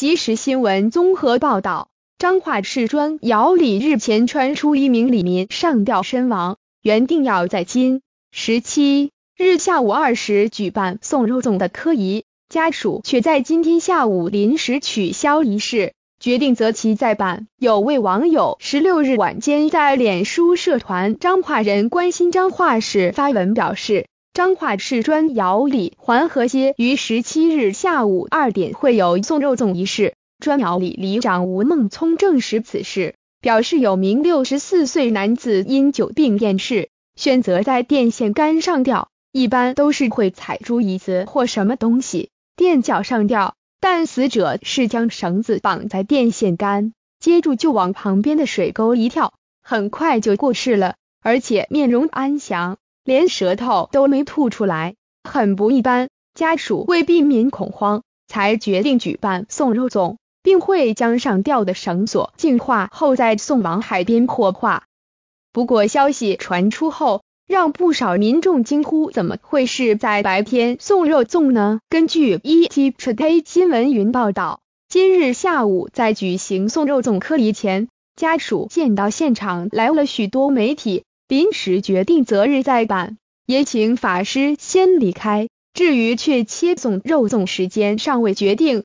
即时新闻综合报道，彰化市砖窑里日前传出一名李民上吊身亡，原定要在今十七日下午二时举办送肉粽的科仪，家属却在今天下午临时取消仪式，决定择期再办。有位网友十六日晚间在脸书社团彰化人关心彰化市发文表示。彰化市砖窑里环河街于十七日下午二点会有送肉粽仪式。砖窑里里长吴孟聪证实此事，表示有名六十四岁男子因酒病厌世，选择在电线杆上吊。一般都是会踩住椅子或什么东西垫脚上吊，但死者是将绳子绑在电线杆，接住就往旁边的水沟一跳，很快就过世了，而且面容安详。连舌头都没吐出来，很不一般。家属为避免恐慌，才决定举办送肉粽，并会将上吊的绳索净化后再送往海边火化。不过，消息传出后，让不少民众惊呼：怎么会是在白天送肉粽呢？根据 ETtoday 新闻云报道，今日下午在举行送肉粽科仪前，家属见到现场来了许多媒体。临时决定择日再办，也请法师先离开。至于去切送肉粽时间，尚未决定。